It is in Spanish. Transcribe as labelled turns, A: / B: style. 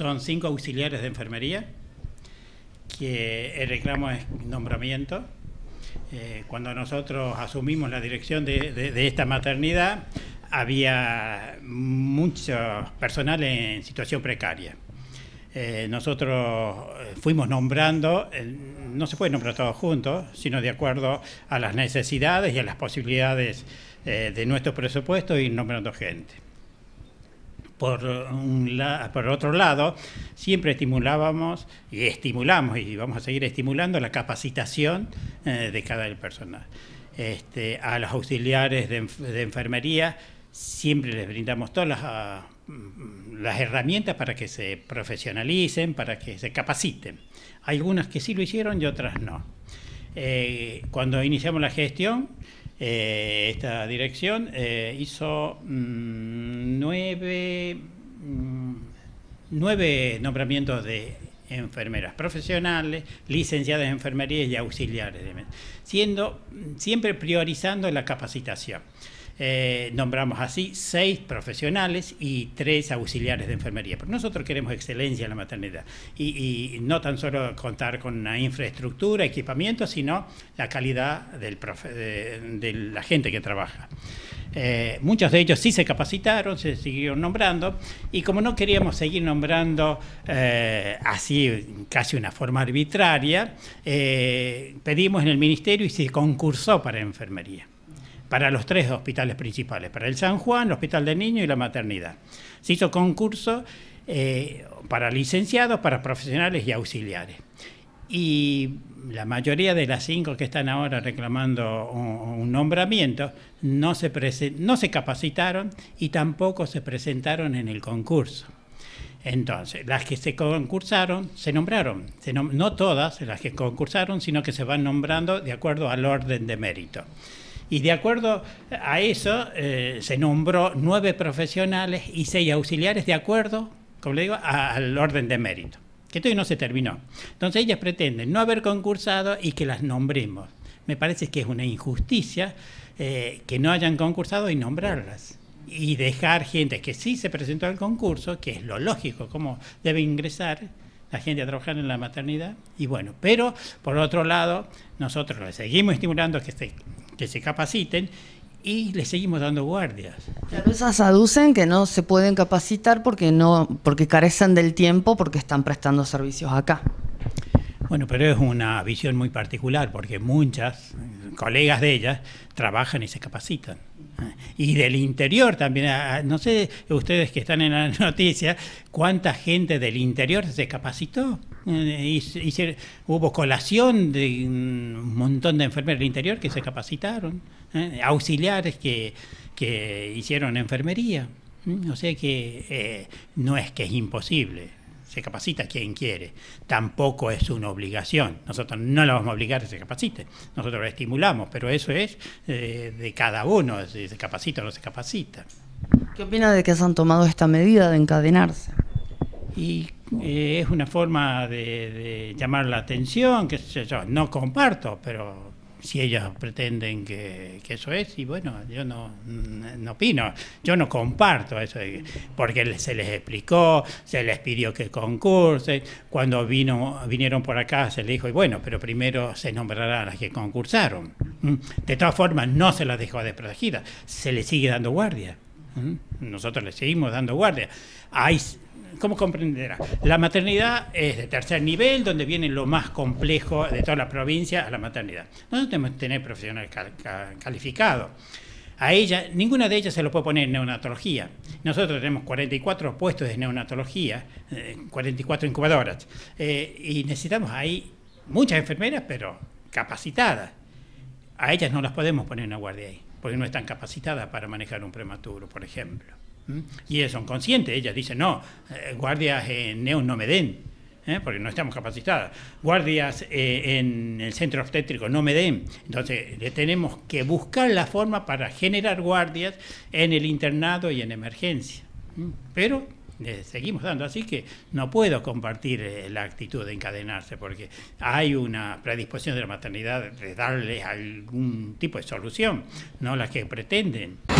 A: Son cinco auxiliares de enfermería, que el reclamo es nombramiento. Eh, cuando nosotros asumimos la dirección de, esta maternidad, había mucho personal en situación precaria. Eh, nosotros eh, fuimos nombrando, no se puede nombrar todos juntos, sino de acuerdo a las necesidades y a las posibilidades de nuestro presupuesto y nombrando gente. Por, un otro lado, siempre estimulábamos y estimulamos y vamos a seguir estimulando la capacitación eh, de cada personal. Este, a los auxiliares de, enfermería siempre les brindamos todas mm, las, herramientas para que se profesionalicen, para que se capaciten. Algunas que sí lo hicieron y otras no. Eh, cuando iniciamos la gestión, eh, esta dirección eh, hizo mm, mm, nueve, nombramientos de enfermeras profesionales, licenciadas en enfermería y auxiliares, siendo siempre priorizando la capacitación. Eh, nombramos así seis profesionales y tres auxiliares de enfermería. Porque nosotros queremos excelencia en la maternidad y, no tan solo contar con una infraestructura, equipamiento, sino la calidad del de, la gente que trabaja. Eh, muchos de ellos sí se capacitaron, se siguieron nombrando y como no queríamos seguir nombrando eh, así casi una forma arbitraria, pedimos en el ministerio y se concursó para enfermería para los tres hospitales principales, para el San Juan, el Hospital de Niño y la Maternidad. Se hizo concurso eh, para licenciados, para profesionales y auxiliares. Y la mayoría de las cinco que están ahora reclamando un, nombramiento no se, no se capacitaron y tampoco se presentaron en el concurso. Entonces, las que se concursaron se nombraron, no todas las que concursaron, sino que se van nombrando de acuerdo al orden de mérito. Y de acuerdo a eso, eh, se nombró nueve profesionales y seis auxiliares de acuerdo, como le digo, al orden de mérito. Que esto no se terminó. Entonces ellas pretenden no haber concursado y que las nombremos. Me parece que es una injusticia eh, que no hayan concursado y nombrarlas y dejar gente que sí se presentó al concurso, que es lo lógico, como debe ingresar, la gente a trabajar en la maternidad. Y bueno, pero por otro lado, nosotros les seguimos estimulando que se, que se capaciten y les seguimos dando guardias. A veces aducen que no se pueden capacitar porque no, porque carecen del tiempo, porque están prestando servicios acá. Bueno, pero es una visión muy particular porque muchas colegas de ellas trabajan y se capacitan. Y del interior también. No sé, ustedes que están en la noticia, cuánta gente del interior se capacitó. Eh, hubo colación de un montón de enfermeros del interior que se capacitaron, eh, auxiliares que, hicieron enfermería. Mm, o sea que eh, no es que es imposible se capacita quien quiere. Tampoco es una obligación. Nosotros no la vamos a obligar a que se capacite. Nosotros la estimulamos, pero eso es eh, de cada uno, si se capacita o no se capacita. ¿Qué opina de que se han tomado esta medida de encadenarse? Y eh, es una forma de, de, llamar la atención, que yo, no comparto, pero si ellos pretenden que, eso es, y bueno, yo no, mm, no, opino, yo no comparto eso, porque se les explicó, se les pidió que concursen, cuando vino, vinieron por acá se les dijo, y bueno, pero primero se nombrará a las que concursaron. Mm. De todas formas, no se las dejó desprotegidas, se les sigue dando guardia. Nosotros le seguimos dando guardia. ¿Cómo comprenderá? La maternidad es de tercer nivel, donde viene lo más complejo de toda la provincia a la maternidad. No tenemos que tener profesionales calificados. A ella, ninguna de ellas se lo puede poner en neonatología. Nosotros tenemos 44 puestos de neonatología, 44 eh, incubadoras, eh, y necesitamos ahí muchas enfermeras, pero capacitadas. A ellas no las podemos poner en una guardia ahí porque no están capacitadas para manejar un prematuro, por ejemplo. ¿Mm? Y son conscientes, ellas dicen, no, eh, guardias en Neon no me den, ¿eh? porque no estamos capacitadas. Guardias eh, en el centro obstétrico no me den. Entonces, tenemos que buscar la forma para generar guardias en el internado y en emergencia. ¿Mm? Pero seguimos dando. Así que no puedo compartir eh, la actitud de encadenarse, porque hay una predisposición de la maternidad de darles algún tipo de solución, no las que pretenden.